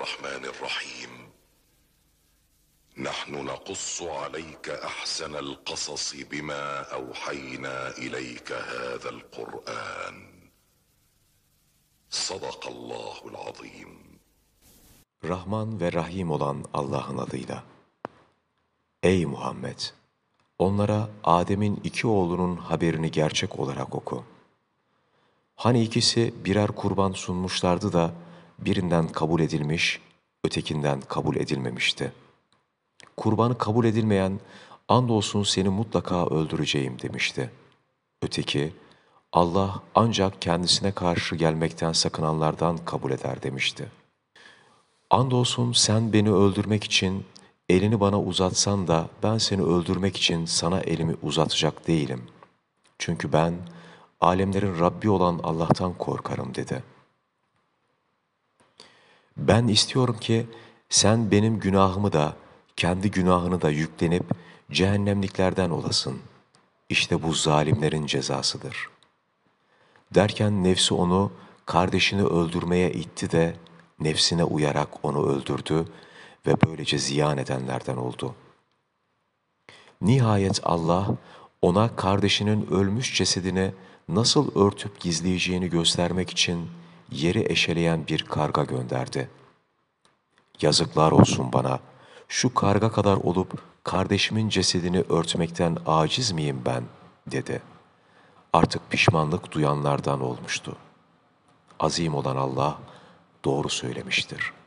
الرحمن الرحيم نحن نقص عليك احسن القصص بما اوحينا اليك هذا القران صدق الله العظيم Rahman ve Rahim olan Allah'ın adıyla. Ey Muhammed! Onlara Adem'in iki oğlunun haberini gerçek olarak oku. Hani ikisi birer kurban sunmuşlardı da birinden kabul edilmiş, ötekinden kabul edilmemişti. Kurbanı kabul edilmeyen, andolsun seni mutlaka öldüreceğim demişti. Öteki, Allah ancak kendisine karşı gelmekten sakınanlardan kabul eder demişti. Andolsun sen beni öldürmek için elini bana uzatsan da ben seni öldürmek için sana elimi uzatacak değilim. Çünkü ben alemlerin Rabbi olan Allah'tan korkarım dedi.'' Ben istiyorum ki sen benim günahımı da kendi günahını da yüklenip cehennemliklerden olasın. İşte bu zalimlerin cezasıdır. Derken nefsi onu kardeşini öldürmeye itti de nefsine uyarak onu öldürdü ve böylece ziyan edenlerden oldu. Nihayet Allah ona kardeşinin ölmüş cesedini nasıl örtüp gizleyeceğini göstermek için yeri eşeleyen bir karga gönderdi. Yazıklar olsun bana, şu karga kadar olup kardeşimin cesedini örtmekten aciz miyim ben, dedi. Artık pişmanlık duyanlardan olmuştu. Azim olan Allah doğru söylemiştir.''